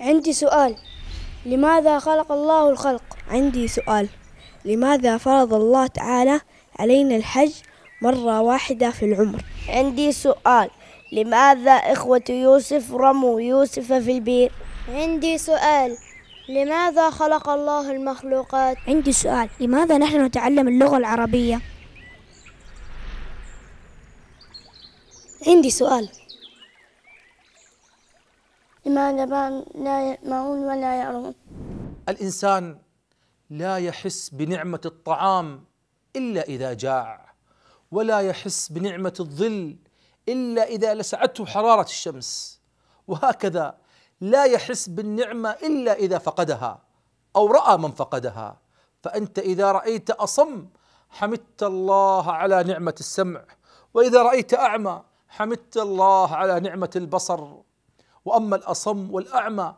عندي سؤال لماذا خلق الله الخلق؟ عندي سؤال لماذا فرض الله تعالى علينا الحج مرة واحدة في العمر؟ عندي سؤال لماذا إخوة يوسف رموا يوسف في البئر؟ عندي سؤال لماذا خلق الله المخلوقات؟ عندي سؤال لماذا نحن نتعلم اللغة العربية؟ عندي سؤال ما لا يسمعون ولا يرون الإنسان لا يحس بنعمة الطعام إلا إذا جاع ولا يحس بنعمة الظل إلا إذا لسعته حرارة الشمس وهكذا لا يحس بالنعمة إلا إذا فقدها أو رأى من فقدها فأنت إذا رأيت أصم حمدت الله على نعمة السمع وإذا رأيت أعمى حمدت الله على نعمة البصر وأما الأصم والأعمى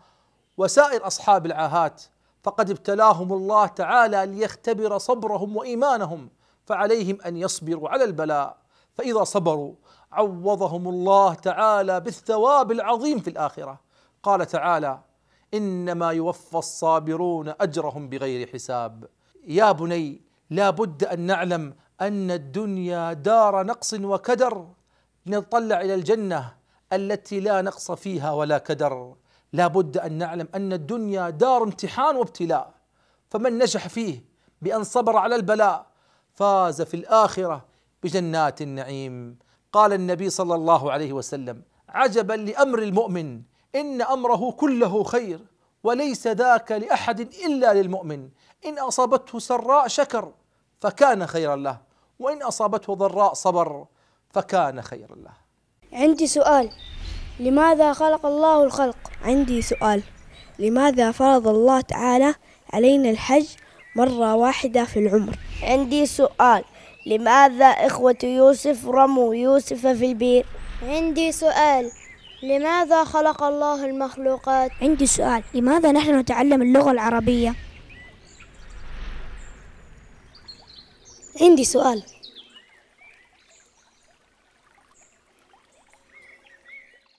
وسائر أصحاب العاهات فقد ابتلاهم الله تعالى ليختبر صبرهم وإيمانهم فعليهم أن يصبروا على البلاء فإذا صبروا عوضهم الله تعالى بالثواب العظيم في الآخرة قال تعالى إنما يوفى الصابرون أجرهم بغير حساب يا بني لا بد أن نعلم أن الدنيا دار نقص وكدر نطلع إلى الجنة التي لا نقص فيها ولا كدر لا بد أن نعلم أن الدنيا دار امتحان وابتلاء فمن نجح فيه بأن صبر على البلاء فاز في الآخرة بجنات النعيم قال النبي صلى الله عليه وسلم عجبا لأمر المؤمن إن أمره كله خير وليس ذاك لأحد إلا للمؤمن إن أصابته سراء شكر فكان خيرا له وإن أصابته ضراء صبر فكان خيرا له عندي سؤال لماذا خلق الله الخلق؟ عندي سؤال لماذا فرض الله تعالى علينا الحج مرة واحدة في العمر؟ عندي سؤال لماذا إخوة يوسف رموا يوسف في البئر؟ عندي سؤال لماذا خلق الله المخلوقات؟ عندي سؤال لماذا نحن نتعلم اللغة العربية؟ عندي سؤال